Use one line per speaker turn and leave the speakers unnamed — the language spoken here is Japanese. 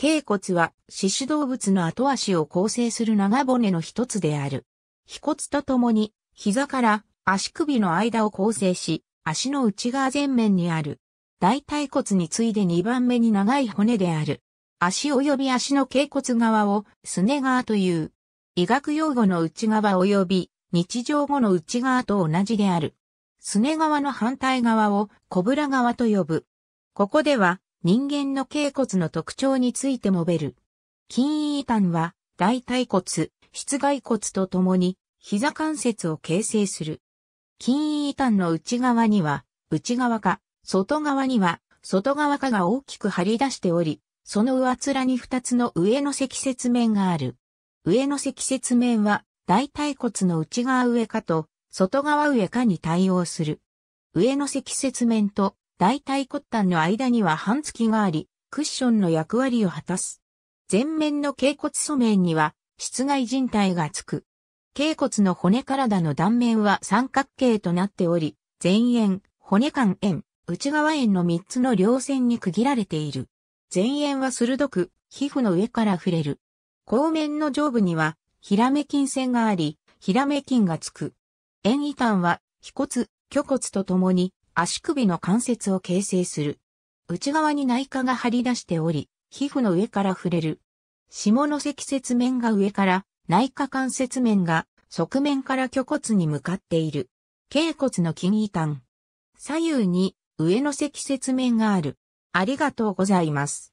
頸骨は獅子動物の後足を構成する長骨の一つである。腓骨とともに、膝から足首の間を構成し、足の内側前面にある。大腿骨に次いで2番目に長い骨である。足及び足の頸骨側をすね側という。医学用語の内側及び日常語の内側と同じである。すね側の反対側をコブラ側と呼ぶ。ここでは人間の頸骨の特徴について述べる。筋位端は、大腿骨、室外骨とともに、膝関節を形成する。筋位端の内側には、内側か、外側には、外側かが大きく張り出しており、その上面に二つの上の積雪面がある。上の積雪面は、大腿骨の内側上かと、外側上かに対応する。上の積雪面と大腿骨端の間には半月があり、クッションの役割を果たす。前面の頸骨素面には、室外人体がつく。頸骨の骨体の断面は三角形となっており、前縁、骨間縁、内側縁の三つの両線に区切られている。前縁は鋭く、皮膚の上から触れる。後面の上部には、らめ筋線があり、らめ筋がつく。縁異端は、腓骨、虚骨と共に、足首の関節を形成する。内側に内科が張り出しており、皮膚の上から触れる。下関雪面が上から、内科関節面が側面から虚骨に向かっている。頸骨の筋異端。左右に上の積雪面がある。ありがとうございます。